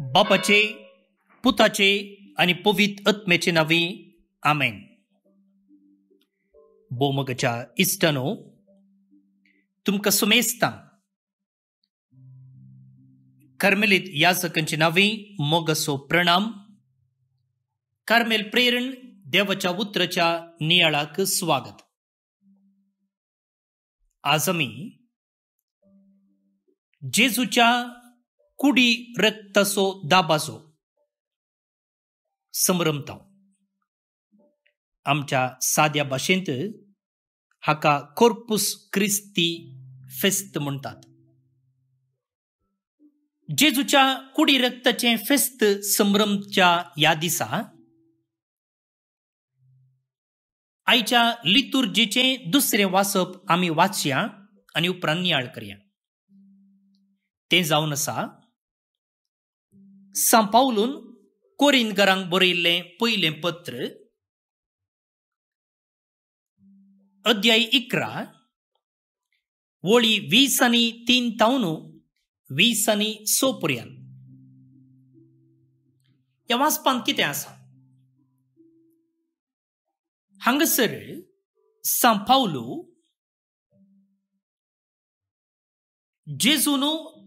बापाचे पुताचे आणि पवित आत्म्याचे नावे आमेन बोमगच्या इस्टनो तुमकां सुमेस्ता या याजकांची नावे मोगसो प्रणाम करमेल प्रेरण देवाच्या उतराच्या नियाळाक स्वागत आजमी जेजूच्या कुडी रक्ताचो दाबासो समरमता आमच्या साध्या भाशेंत हाका कोर्पुस क्रिस्ती फेस्त म्हणतात जेजूच्या कुडी रक्ताचे फेस्त संभ्रमच्या ह्या दिसा आयच्या दुसरे दुसरें वाचप आमी वाचया आणि उपरांत नियाळ करया तें जावन सांपावलून पावलून कोरिनकरांक Garang पत्र पत्र अध्याय इकरा वळी वीस आनी तीन तावनू वीस आनी सो पर्यंत ह्या वाचपांत कितें आसा हांगासर सांपावलू जेजून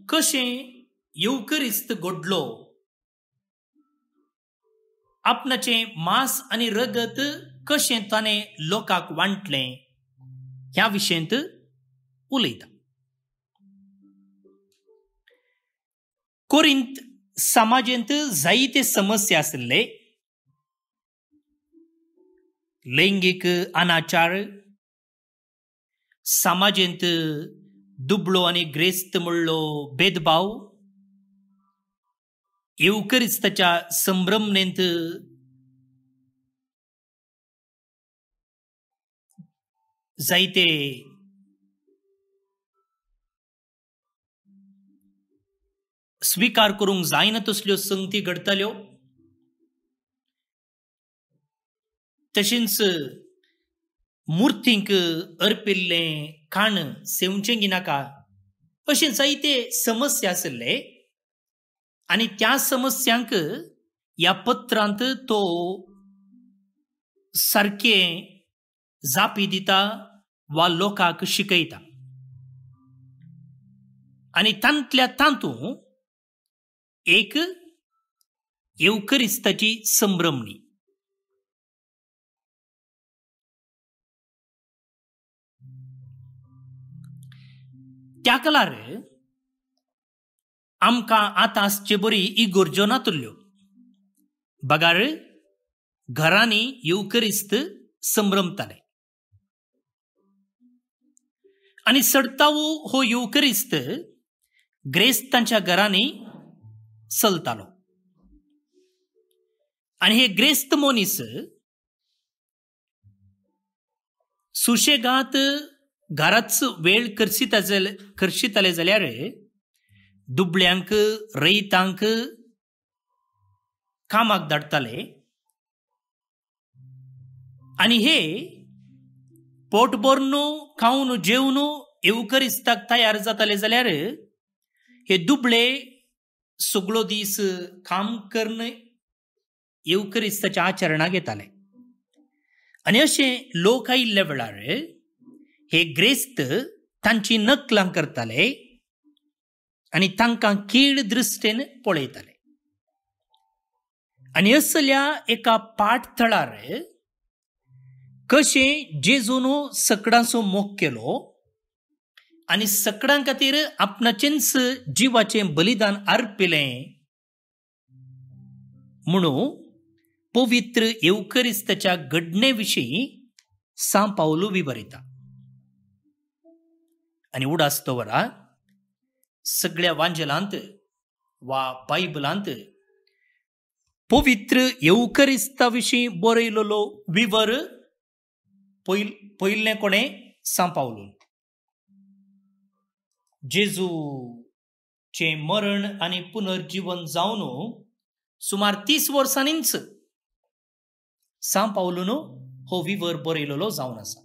कशें येवकरिस्त घडलो आपणाचे मांस आणि रगत कशें ताणें लोकांक वांटलें ह्या विशयंत उलयता कोरिंत समाजेंत जायते समस्या आशिल्ले लैंगीक अनाचार समाजेंत दुबळो आणि ग्रेस्त म्हणलो भेदभाव एवकरिस्तच्या संभ्रमनेंत जायते स्वीकार करूंक जायना तसल्यो संगती घडताल्यो तशींच मूर्तींक अर्पिल्लें खाण सेवचें गी नाका अशें जायते समस्या आसले आणि त्या समस्यांक या पत्रांत तो सारखे जापी दिता वा लोकांक शिकयता आनी तांतल्या तांतूं एक येवकरिस्ताची संभ्रमणी त्या कलार आमकां आसचे बरी इगोरज्यो नातुल्यो बगाळ घरांनी येवकरिस्त संभ्रमताले आणि सडतावो हो येवकरिस्त ग्रेस्तांच्या घरांनी चलतालो आणि हे ग्रेस्त मोनीस सुशेगात घरात वेळ करशिताले जाल्यार ದುಬ್ಳ್ಯಾಂಕ್ ರೈತಾಂಕ್ कामाक धाडताले आणि हे पोट भरून खावन जेवन येवकरिस्ताक तयार जाताले जाल्यार हे दुबळे सगळो दीस काम करून येवकरिस्ताच्या आचरणाक येताले आणि असे लोक आयिल्ल्या वेळार हे ग्रेस्त तांची नकलां करताले आणि तांकां कीड दृश्टेन पळयताले आनी असल्या एका पाठथळार कशें जेजून सकडांचो मोग केलो आनी सकडां खातीर आपणाचेच जिवाचें बलिदान अर्पले म्हणून पवित्र येवकरिस्त घडणे विशीं सांपावलो विवरिता आनी वरा सगळ्या वांजलांत वा बायबलांत पवित्र विषयी बरयलोलो विवर पयल पयल्लें कोणें सांपावलो चे मरण आनी पुनर्जीवन जावन सुमार तीस वर्सांनीच सांपावलून हो विवर बरयलोलो जावन आसा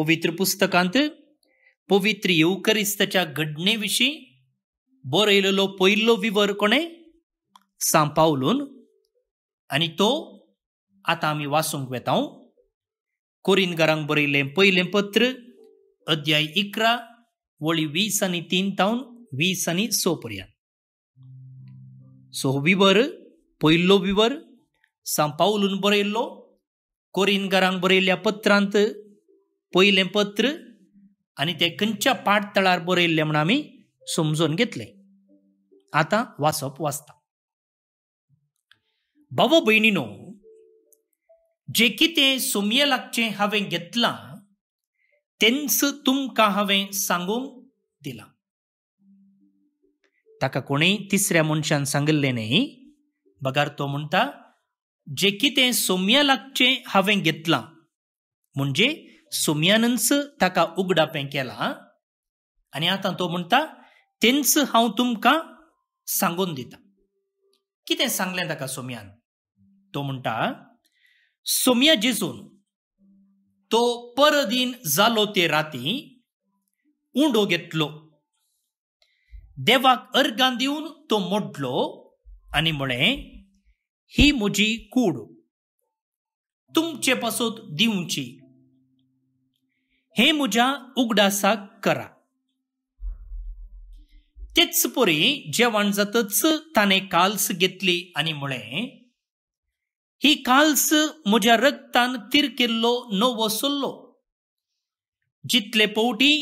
पवित्र पुस्तकांत पवित्र येवकरिस्ताच्या घडणेविशीं बरयलेलो पयल्लो विवर कोणें सांपावलून आनी तो आतां आमी वाचूंक वेता कोरिनगरांक बरयल्लें पयलें पत्र अध्याय इकरा वळी वीस आनी तीन तावन वीस आनी स पर्यंत सो विवर पयल्लो विवर सांपावलून बरयिल्लो घरांक बरयल्ल्या पत्रांत पयलें पत्र आणि ते खंयच्या पाठ तळार बरयल्लें म्हण आमी समजून घेतले आतां वाचप वाचता भाऊ भयणीनो जे कितें सोमयेलाकचें हांवें घेतलां तेंच तुमकां हांवें सांगूंक दिलां ताका कोणी तिसऱ्या मनशान सांगिल्लें न्ही बगार तो म्हणटा जें कितें सोमयालाकचें हांवें घेतलां म्हणजे सुमयानंच ताका उगडापें केला आनी आतां तो म्हणटा तेंच हांव तुमकां सांगून दिता कितें सांगलें ताका सोम्यान तो म्हणटा सोम्या जेजून तो परदीन जालो ते राती उंडो घेतलो देवाक अर्गान दिवन तो मोडलो आनी म्हळें ही म्हजी कूड तुमचे पासून दिवची हे मुजा उगडासा करा तेच पोरी जेवण जातच ताने काल्स घेतली आणि मुळे ही काल्स म्हज्या रक्तान तीर केल्लो नवो वसुल्लो जितले पोटी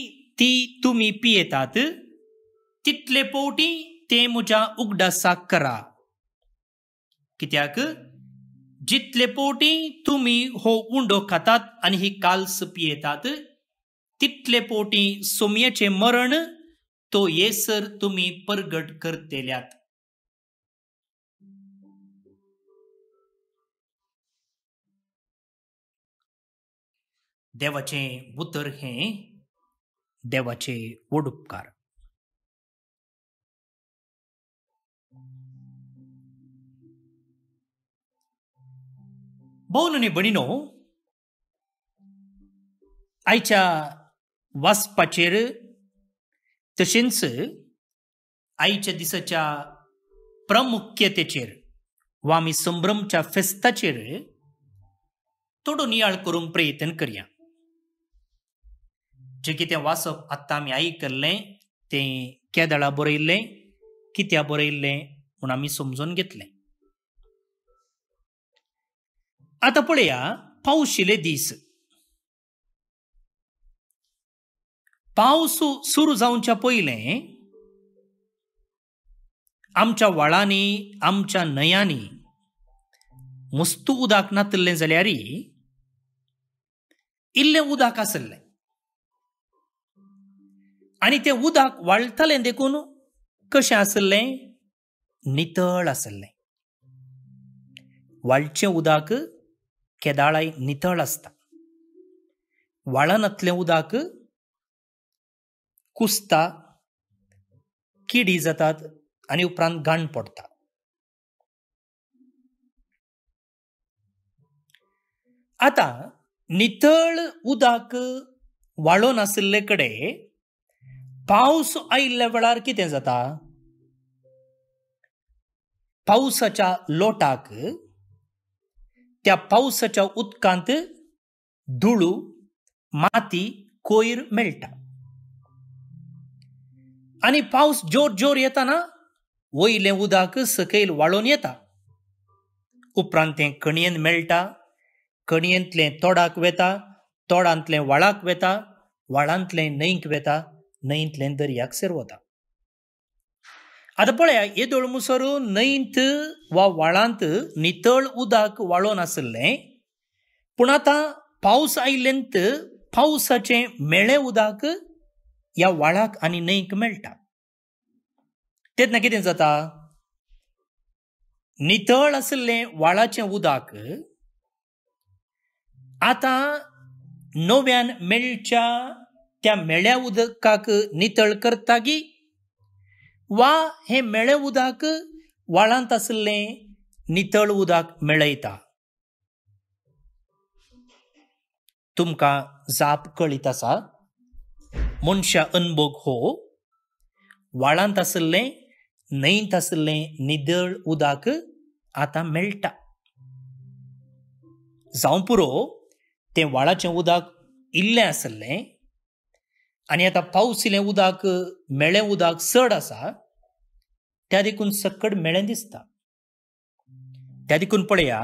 ती तुम्ही पियेतात तितले पोटी ते म्हज्या उगडासा करा कित्याक जितले पोटी तुम्ही हो उंडो खातात आणि ही काल्स पियेतात तितले पोटी सोमयेचे मरण तो येसर तुम्ही परगट करतेल्यात देवाचे उतर हे देवाचे व्हड उपकार आणि आनी वाचपाचेर तशेंच आईच्या दिसाच्या प्रामुख्यतेचेर वा आमी संभ्रमच्या फेस्ताचेर थोडो नियाळ करूंक प्रयत्न करया जें कितें वाचप आत्तां आमी आयकल्लें तें केदळा बरयल्लें कित्या बरयल्लें म्हूण आमी समजून घेतलें आतां पळया पावशिले दीस पावस सुरू जावच्या पयलें आमच्या व्हाळांनी आमच्या न्हंयांनी मस्त उदक नातल्लें जाल्यार इल्ले उदक आसले आणि ते उदक वाळतले देखून कशें आसल्लें नितळ आसल्लें वाळचे उदक केदाळाय नितळ आसता व्हाळांतलें उदक कुस्ता किडी जातात आणि उपरांत गाण पडटा आता नितळ उदक वाळो नाशिल्ले कडे पावस आयिल्ल्या वेळार कितें जाता पावसाच्या लोटाक त्या पावसाच्या उदकांत धुळू माती कोयर मेळटा आणि पाऊस जोर जोर येताना वयले उदक सकयल वाळून येता उपरांत तें कणयेन मेळटा कणयेंतलें तोडाक वेता तोडांतलें व्हाळाक वेता व्हाळांतलें न्हंयक वेता न्हंयतलें दर्याक सेर वता आतां पळया येदोळ मुसोर न्हंयंत वा व्हाळांत नितळ उदक वाळोन आसलें पूण आतां पावस आयिल्ल्यांत पावसाचें मेळें उदक या व्हाळाक आणि न्हंयक मेळटा तेन्ना कितें जाता नितळ आसलें व्हाळाचें उदक आता नव्यान मेळच्या त्या मेळ्या उदकाक नितळ करता गी वा हे मेळे उदक व्हाळांत असले नितळ उदक मेळयता तुमकां जाप कळीत आसा ಮನುಷ್ಯ ಅನ್ಬೋಗ್ हो ವಾಳಾಂತ ಆಸಲ್ಲೆ ನೈಂತ ಆಸಲ್ಲೆ निदळ उदक ಆತಾं मेळटा जावं पुरो ते व्हाळाचें उदक इल्लें आसलें आनी आतां पावस उदक मेळें उदक चड आसा त्या देखून सक्कड मेळें दिसता त्या देखून पळया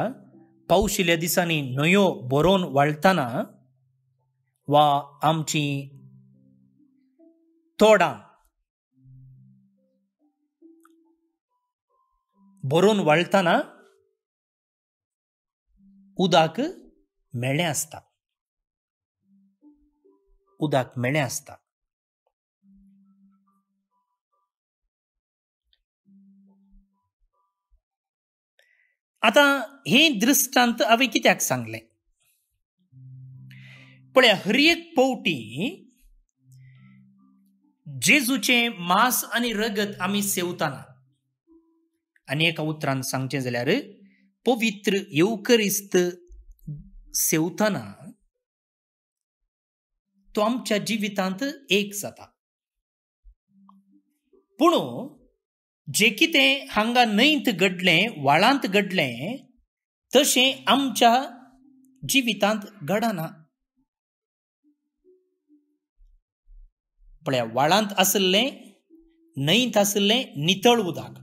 पावस दिसांनी न्हंयो भरोवन वाळटना वा आमची தோடான் बरोवन वळटना उदक मेळ्ळें आसता उदक मेळ्ळें आसता आतां हें दृश्टांत हांवें कित्याक सांगलें पळय हर एक पवटी जेजूचे मास आणि रगत आम्ही सेवताना आनी एका उतरान सांगचें जाल्यार पवित्र येवकरिस्त सेवताना तो आमच्या जिवितांत एक जाता पूण जे कितें हांगा न्हंयत घडलें वाळांत घडलें तशें आमच्या जिवितांत घडना ಪಳೆಯ ಒಳಂತ न्हंयत ನೈಂತ್ नितळ उदक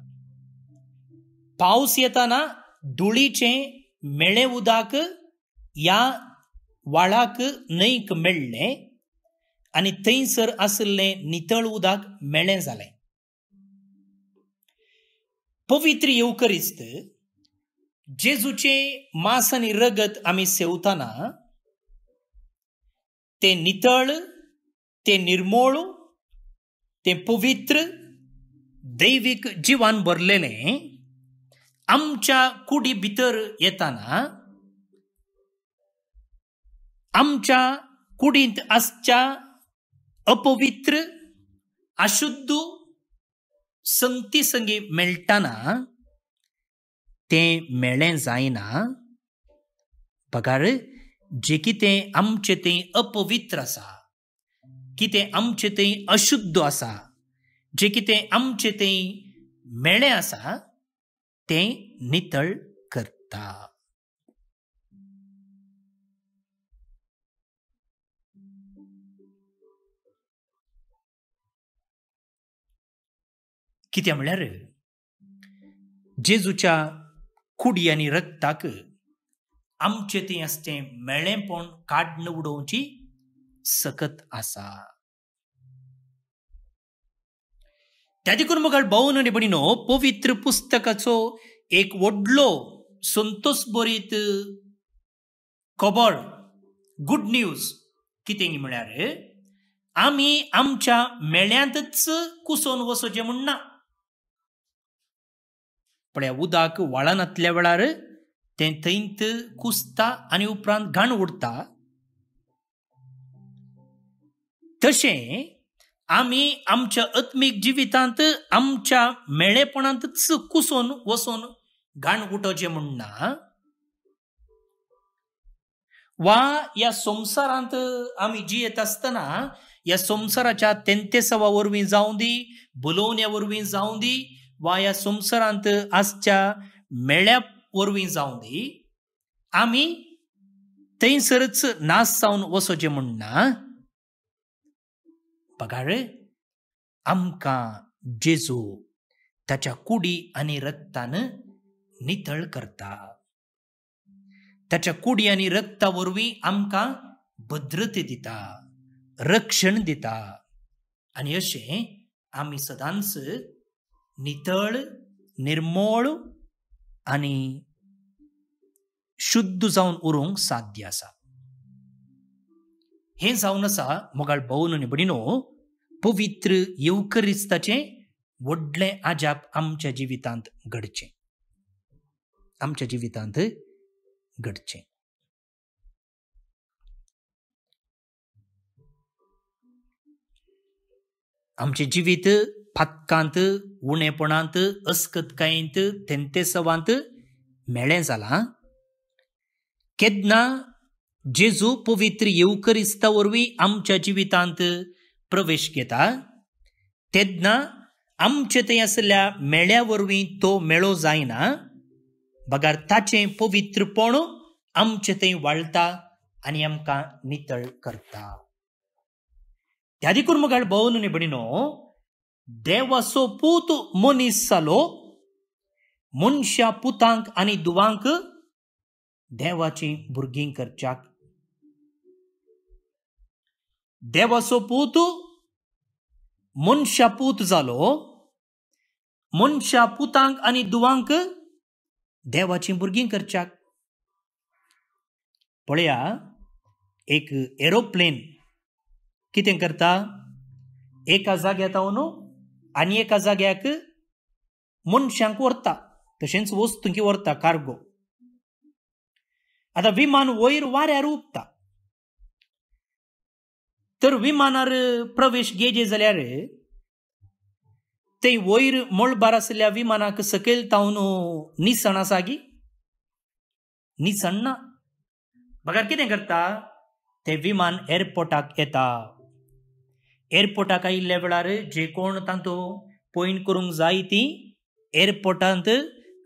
पावस येताना धुळीचे मेळे उदाक या वाळाक न्हंयक मेळ्ळे आनी थंयसर आसले नितळ उदाक मेळें जालें पवित्र येवकरिस्त जेजूचे मास आणि रगत आम्ही सेवताना ते नितळ ते निर्मोळ ते पवित्र दैविक जीवन भरलेले आमच्या कुडी भितर येताना आमच्या कुडींत आसच्या अपवित्र अशुद्ध संगती संगी मेळटाना ते मेळें जायना बगार जे कितें आमचे ते अपवित्र आसा कितें आमचे ते अशुद्ध असा जे कितें आमचे ते मेळे असा ते नितळ करता कित्या म्हळ्यार जेजूच्या कुडी आनी रक्ताक आमचे ते असते मेळेपण काढणं काडून उडोवची सकत असा त्या करून मुखार भोवन आणि भणिनो पवित्र पुस्तकाचो एक वडलो संतोष बरीत खबर गुड न्यूज कितें म्हळ्यार आमी आमच्या मेळ्यांतच कुसोन वसोचे म्हण ना पण ह्या उदक व्हाळांतल्या वेळार तें थंयत कुसता आनी उपरांत घाण उडता तसे आम्ही आमच्या आत्मिक जिवितांत आमच्या मेळेपणांतच कुसून वसून घाण उठोचें म्हूण वा ह्या संसारांत आमी जियेत आसतना ह्या संसाराच्या तेंतेसवा वरवीं जावं दी बुलोवण्या वरवीं जावं दी वा या संसारांत आजच्या मेळ्या वरवीं जावं दी आम्ही थंयसरच नास जावन वसोचे पगार आमका जेजू त्याच्या कुडी आणि रक्तानं नितळ करता त्याच्या कुडी आणि रक्तावरवी आमका भद्रते दिता रक्षण दिता आणि अशें आम्ही सदांच नितळ निर्मोळ आणि शुद्ध जाऊन उरूंक साध्य आसा हें जावन आसा मोगाळ भोवन आनी बडिनो पवित्र रिस्ताचें. व्हडलें आजाप आमच्या जिवितांत घडचे आमच्या जिवितांत घडचे आमचे जिवीत फातकांत उणेपणांत अस्कतकायेंत तेंतेसवांत मेळे जालां केदना जेजू पवित्र येवकरिस्ता वरवीं आमच्या जिवितांत प्रवेश घेता तेन्ना आमचे थंय आसल्या मेळ्या वरवीं तो मेळो जायना बगार ताचें पवित्रपण आमचे थंय वाळटा आनी आमकां नितळ करता त्या देखून मुखार भोवन न्ही देवाचो पूत मनीस जालो मनशा पुतांक आनी दुवांक देवाची भुरगीं करच्याक पूत मनशा पूत जालो मनशा पुतांक आणि दुवांक देवाचीं भुरगीं करच्या पळया एक एरोप्लेन कितें करता एका जाग्यात न्हू आनी एका जाग्याक मनशांक व्हरता तशेंच वस्तुंकी व्हरता कार्गो आतां विमान वयर वाऱ्यार उपता तर विमानार प्रवेश गेजे जाल्यार ते वयर मळबार आसल्या विमानाक सकयल तावन निसण आसा गी निसण ना बघा कितें करता ते विमान एअरपोर्टाक येता एअरपोर्टाक आयिल्ल्या वेळार जे कोण तांतू पॉयंट करूंक जाय ती एअरपोर्टांत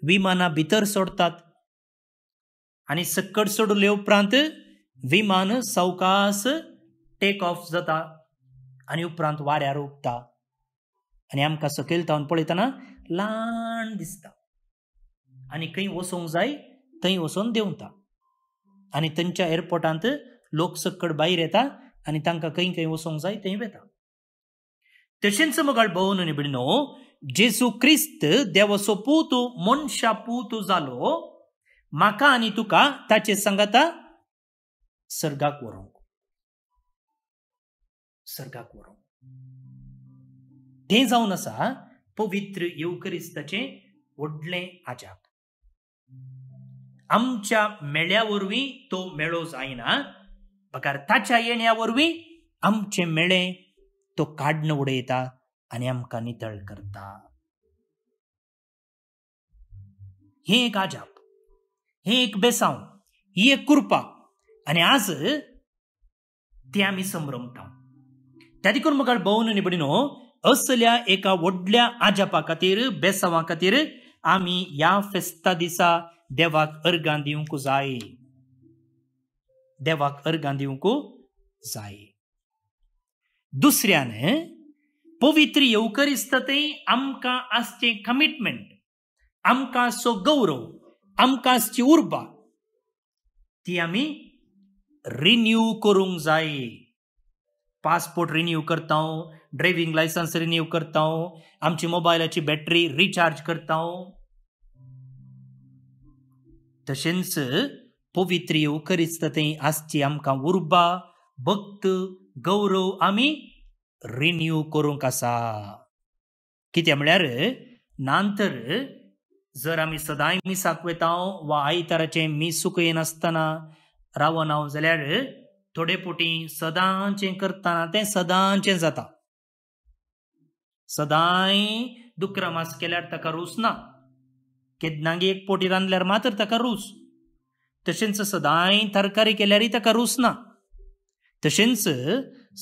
विमाना भितर सोडतात आनी सक्कड सोडले उपरांत विमान सावकास टेक ऑफ जाता आणि उपरांत वाऱ्यार ओंपता आणि आमकां सकयल थावन पळयतना ल्हान दिसता आनी खंय वसोंक जाय थंय वसोन देंवता आनी थंयच्या एअरपोर्टांत लोक सकड भायर येता आनी तांकां खंय खंय वसोंक जाय थंय वेता तशेंच मगाळ भोवन आनी जेसू क्रिस्त देवाचो पूत मनशा पूत जालो म्हाका आनी तुका ताचे सांगाता सर्गाक व्हरूंक सर्गाक करो ते जावन आसा पवित्र येवकरिस्ताचें व्हडलें आजाप आमच्या मेळ्या वरवीं तो मेळो जायना पगार ताच्या येण्या वरवीं आमचे मेळे तो काढणं उडयता आनी आमकां नितळ करता हे एक आजाप हे एक बेसांव ही एक कृपा आनी आज ते आमी संभ्रमता त्या देखून मग भोवन निबडिनो असल्या एका वडल्या आजापा खातीर बेसावा खातीर आमी या फेस्ता दिसा देवाक अर्गां दिवंक जाय देवाक अर्गां दिवंक जाय दुसऱ्यान पवित्र येवकरिस्तते आमकां आसचे कमिटमेंट आमकां सो गौरव आमकां आसची उर्बा ती आमी रिन्यू करूंक जाय पासपोर्ट रिन्यू करता हूँ ड्राइविंग लायसन्स रिन्यू करता हूँ आमची मोबायलाची बॅटरी रिचार्ज करता हूँ तशेंच पवित्र येवकरीत थंय आसची आमकां उर्बा भक्त गौरव आमी रिन्यू करूंक आसा कित्या म्हळ्यार नांतर जर आमी सदांय मिसाक वेता वा आयताराचें मिसूक येनासतना रावन हांव जाल्यार थोडे पोटी सदांचे करताना ते सदांचें जाता सदांय दुक्रमास मास केल्यार ताका रूस ना केदनांगी एक पोटी रांदल्यार मात्र ताका रूस तशेंच सदांय तरकारी केल्यारय ताका रूस ना तशेंच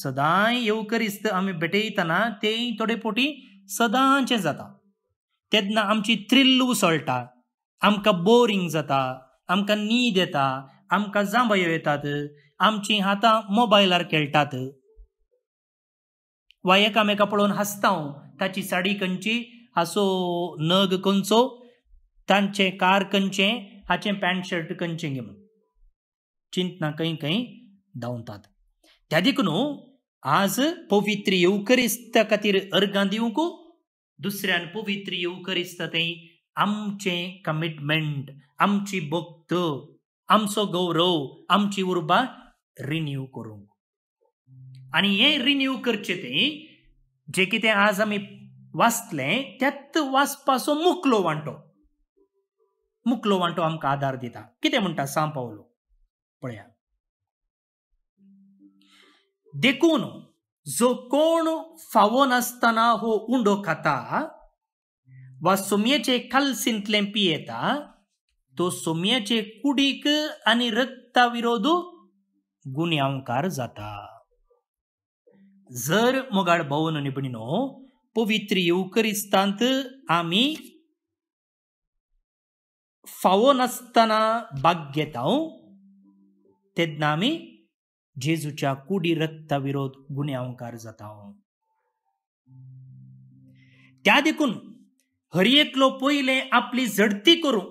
सदांय येवकरीस्त आमी भेटयतना ते थोडे पोटी सदांचें जाता तेन्ना आमची थ्रिल्लू उसळटा आमकां बोरिंग जाता आमकां न्हीद येता आमकां जांबयो येतात आमचीं हातां मोबायलार खेळटात वा एकामेका पळोवन हांसतांव ताची साडी खंयची हाचो नग खंयचो तांचें कार कंचे हाचें पॅन्ट शर्ट खंयचें घेवन चिंतना खंय खंय धांवतात त्या देखून आज पवित्र येवकरिस्ता खातीर अर्गां दिवंक दुसऱ्यान पवित्र येवकरिस्ता ते आमचें कमिटमेंट आमची भक्त आमचो गौरव आमची उर्बा रिन्यू करू आणि हे रिन्यू करचें तें जें कितें आज आमी वाचले त्यात वाचपाचो मुकलो वांटो मुकलो वांटो आमकां आधार दिता कितें म्हणटा सांग पावलो पळया देखून जो कोण फावो नासतना हो उंडो खाता वा सोमयेचे खालसिंतलें पियेता तो सोमयेचे कुडीक आनी रक्ता विरोधू गुण्यांकार जाता जर मोगाड भोवन निपणिनो पवित्र येवकरिस्तांत आमी फावो नासतना भाग घेता तेन्ना आमी जेजूच्या कुडी रक्ता विरोध गुन्यांकार जाता त्या देखून हर एकलो आपली झडती करू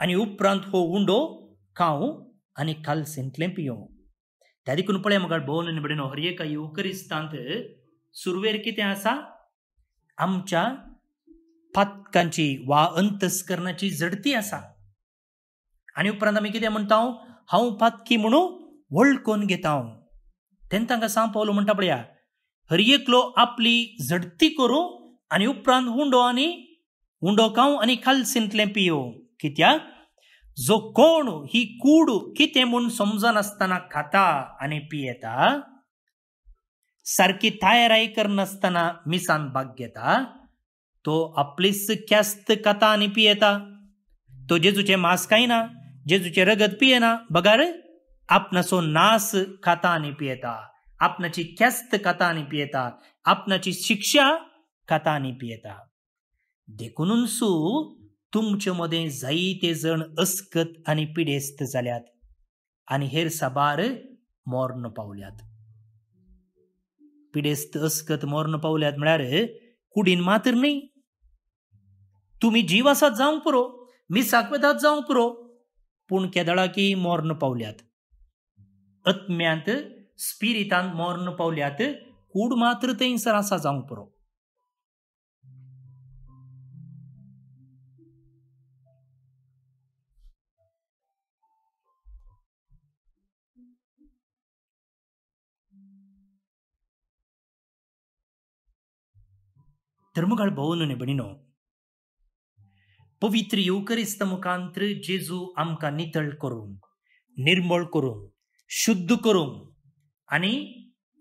आणि उपरांत हो उंडो खावूं आणि काल सेंटलेम पियो त्यादी कुणपळे मग बोन आणि बडेन हरिये का युकरिस्तांत सुरवेर कितें आसा आमच्या पातकांची वा अंतस्करणाची जडती आसा आणि उपरांत आम्ही कितें म्हणटा हांव पातकी म्हणू वळकोन घेता तेन तांकां सांग पावलो म्हणटा पळया हरियेकलो आपली झडती करू आणि उपरांत हुंडो आणि हुंडो खाऊ आणि खाल सिंतले पियो कित्याक जो कोण ही कूड म्हणून म्हूण समजनासतना खाता आनी पियेता सारकी कर करनासतना मिसान भाग घेता तो आपली ख्यास्त कथा आणि पियेता तो जेजूचें काही ना जेजूचे रगत पियेना बगार सो नास खाता आणि पियेता आपणाची ख्यास्त कथा आणि पियेता आपणाची शिक्षा खाता आनी पियेता सू तुमचे मदें जायते जण अस्कत आणि पिडेस्त झाल्यात आणि हेर साबार मोर्ण पावल्यात पिडेस्त अस्कत मोर्ण पावल्यात म्हळ्यार कुडीन मात्र न्ही तुमी जिवासात जावंक पुरो साकवेदात जावंक पुरो पूण केदळाकी मोर्ण पावल्यात अत्म्यांत स्पिरितान मोर्ण पावल्यात कूड मात्र थंयसर आसा जावंक पुरो ಧರ್ಮಗಳ ಭವನನೆ ಬಣಿನೋ पवित्र करिस्त मुखांतर जेजू आमकां नितळ करूंक निर्मळ करूंक शुद्ध करूंक आणि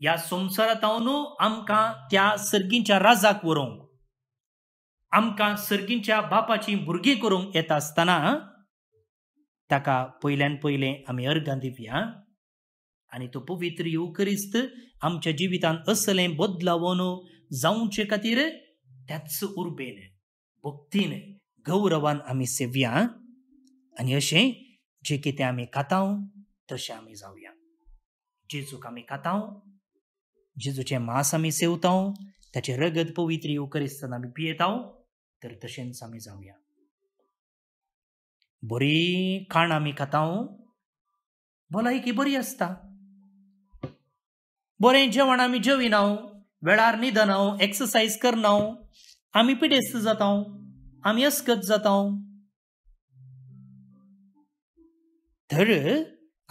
ह्या संवसारांतू आमकां त्या सर्गींच्या राजाक व्हरूंक आमकां सर्गींच्या बापाची भुरगीं करूंक येता आसतना ताका पयल्यान पयलें आमी अर्घां दिव्या आनी तो पवित्र युवकरिस्त आमच्या जिवितांत असलें बदलावनो जाऊचे खातीर त्याच उर्बेने भक्तीने गौरवान आम्ही सेवया आणि असे जे ते आम्ही खाताव तसे आम्ही जाऊया जेजूक आम्ही खाताव जेजूचे मांस आम्ही सेवताव त्याचे रगत पवित्र येव करिस्तान आमी पियेताव तर तसेच आम्ही जाऊया बरी खाण आम्ही खाताव की बरी असता बरे जेवण आमी जेविनाव वेळार न्हिदना एक्सरसाइज करना आमी पिडेस्त जाता आमी अस्कत जाता तर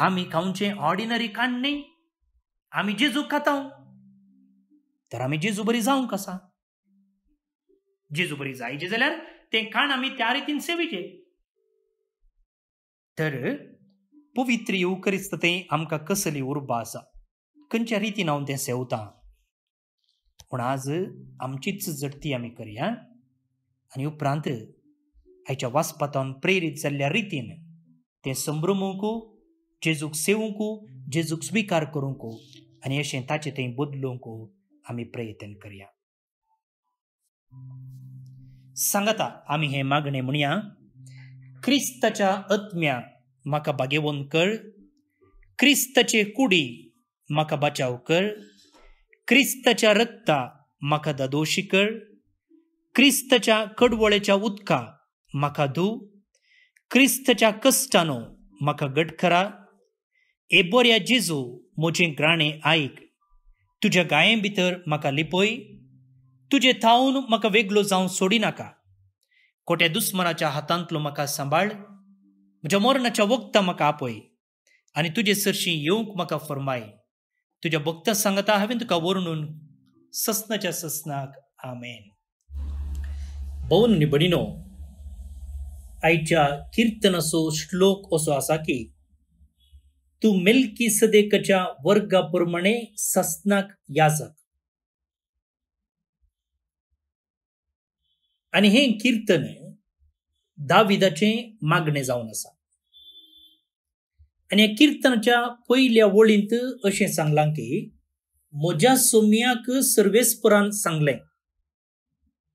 आमी खावचे ऑर्डिनरी काण्णे आमी जेजू खाता तर आमी जेजू बरी जावंक आसा जेजू बरी जायचे जाल्यार ते खाण आमी त्या रितीन सेविचे तर पवित्र येऊ करिस्त ते आमकां कसली उर्बा आसा खंयच्या रितीन हांव तें सेवता पण आज आमचीच जडती आम्ही करया आणि उपरांत आयच्या वाचपातावन प्रेरीत जाल्ल्या रितीन ते संभ्रमूंकू जेजूक सेवूंकू जेजूक स्विकार करूंकू आणि असे ताचे थंय बदलूंकू आम्ही प्रयत्न करया सांगता आम्ही हे मागणे म्हणया क्रिस्ताच्या आत्म्या म्हाका बागेवन कर क्रिस्तचे कुडी म्हाका बचाव कर क्रिस्तच्या रक्ता म्हाका दादोशी कळ क्रिस्तच्या कडवळेच्या उदका म्हाका धू क्रिस्तच्या कश्टानो म्हाका घट करा एबोऱ्या जेजू म्हजें ग्राणें आयक तुज्या गायें भितर म्हाका लिपय तुजे थावन म्हाका वेगळो जावं सोडिनाका कोट्या दुस्मनाच्या हातांतलो म्हाका सांबाळ म्हज्या मरणाच्या वखदां म्हाका आपय आनी तुजे सरशीं येवंक म्हाका फरमाय तुझ्या भक्त सांगता हांवें तुका वर्णून ससनाच्या ससनाक आमेन भवन निबडिनो भणिनो आयच्या श्लोक असो आसा की तू मिल्की सदेकच्या वर्गाप्रमाणे ससनाक याजक आणि हे कीर्तन दाविदाचे मागणे जाऊन असा आणि या किर्तनाच्या पहिल्या वळींत असे सांगलां की म्हज्या सोम्याक सर्वेस्परान सांगले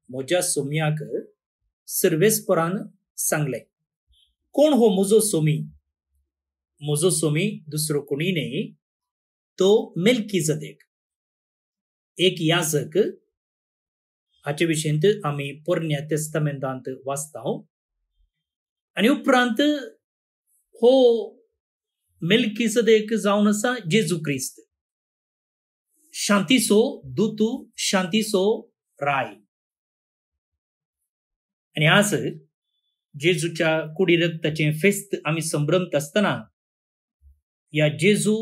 म्हज्या सोम्याक सर्वेस्परान सांगले कोण हो म्हजो सोमी म्हजो सोमी दुसरो कोणी न्ही तो मेलकी जदेक एक याजक हाचे विशयंत आम्ही पोरण्या तेस्तमेंदांत वाचता आणि उपरांत हो मेलकिसदेक जाऊन आसा जेजू क्रिस्त शांतीसो दुतू शांतीसो राय आणि आज जेजूच्या कुडी रक्ताचे फेस्त आम्ही संभ्रमत असताना या जेजू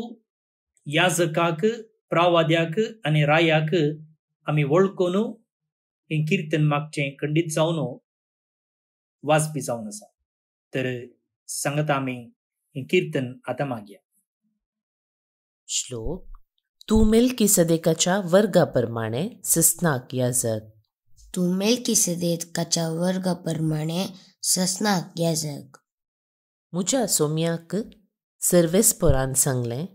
याजकाक प्रावाद्याक आणि रायाक आम्ही वळखून हे कीर्तन मागचे खंडित जाऊन वाजपी जाऊन आसा तर सांगता हे कीर्तन आता मागया श्लोक तू मेल की सदेकाच्या वर्गाप्रमाणे या जग तू मेल की सदेकाच्या वर्गाप्रमाणे या जग म्हज्या सोम्याक सर्वेस्पोरान सांगलें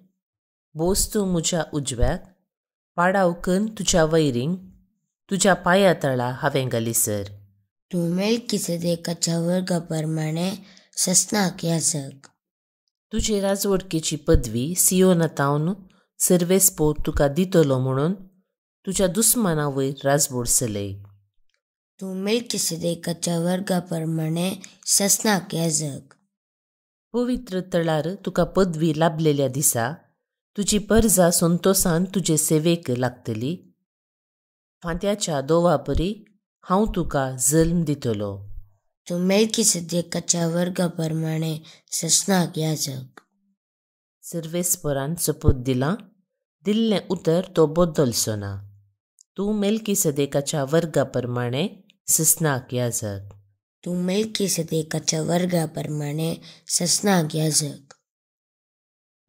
बोस तूं म्हज्या उजव्याक पाडाव कन तुज्या वैरींग तुज्या पाया तळा हांवें घालिसर तूं मेल किसदेकाच्या वर्गा ससनाक या जग तुझे वडकेची पदवी सीओ नातावन सर्वेस पोत तुका दितलो म्हणून तुज्या वयर राजबोड सलय तूं मेल्किसिदेकाच्या वर्गा प्रमाणे सस्नाक या पवित्र तळार तुका पदवी लाभलेल्या दिसा तुझी परजा संतोषान तुझे सेवेक लागतली फांत्याच्या दोवापरी हांव तुका जल्म दितलो मेलकी तुम्ही सिद्दीकाच्या वर्गाप्रमाणे सस्नाक याजक सिर्वेस्परान सपोत दिलां दिल्लें उतर तो बदलचो ना तूं मेलकी सदेकाच्या वर्गाप्रमाणे सस्नाक याजक तूं मेलकी सदेकाच्या वर्गाप्रमाणे सस्नाक याजक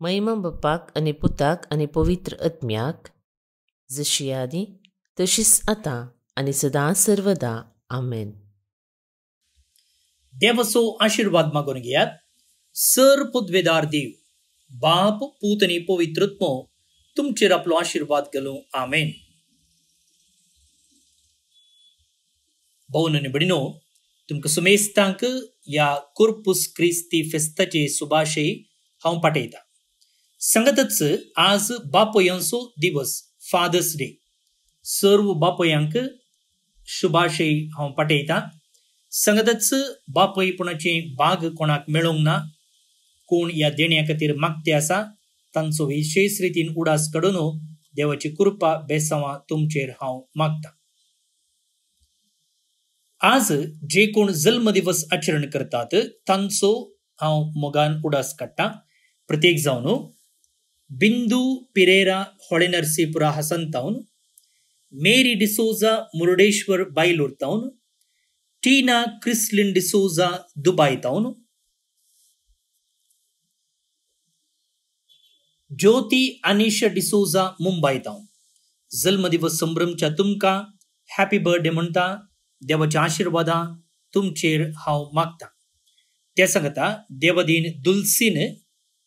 मैमा बाप्पाक आनी पुताक आनी पवित्र आत्म्याक जशी आधी तशीच आतां आनी सदां सर्वदा आमेन देवसो आशीर्वाद मागून घेयात सर पुद्वेदार देव बाप पूत आनी पवित्रत्मो तुमचेर आपलो आशिर्वाद घालूं आमेन भोवन आनी भडिनो तुमकां सुमेस्तांक या कोर्पूस क्रिस्ती फेस्ताचे सुभाशय हांव पाठयतां संगतच आज बापयांचो दिवस फादर्स डे सर्व बापयांक शुभाशय हांव पाठयतां संगतच बापय पुणाची बाग कोणाक मेळूंक ना कोण या देण्या खातीर मागते आसा तांचो विशेष रितीन उडास कडुनो देवाची कृपा बेसावा तुमचेर हांव मागतां आज जे कोण जल्म दिवस आचरण करतात तांचो हांव मोगान उडास काडटां प्रत्येक जावन बिंदू पिरेरा होळे नरसिपुरा हासंतावन मेरी डिसोजा मुर्डेश्वर बायलोर तावन Tina Chrislin D'Souza Dubai town Jyoti Anisha D'Souza town जन्मदिवस संभ्रमच्या तुमका हॅपी बर्थडे म्हणता देवाच्या आशीर्वादा तुमचेर हांव मागता त्या सांगता देवदीन दुलसीन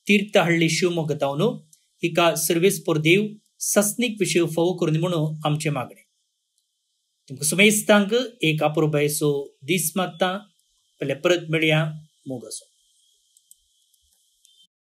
तीर्थहळ्ळी शिवमोग्ग तावनो हिका सर्वेस्पोर देव सस्नीक विषय फोव करून म्हणून आमचे मागणे ಸುಮೈಸ್ತಾಂಗ್ ಏಕ ಅಪರೂಪ ಏಸು ದೀಸ್ಮತ್ತ ಲೆಪರತ್ ಮಿಡಿಯ ಮೂಗಸು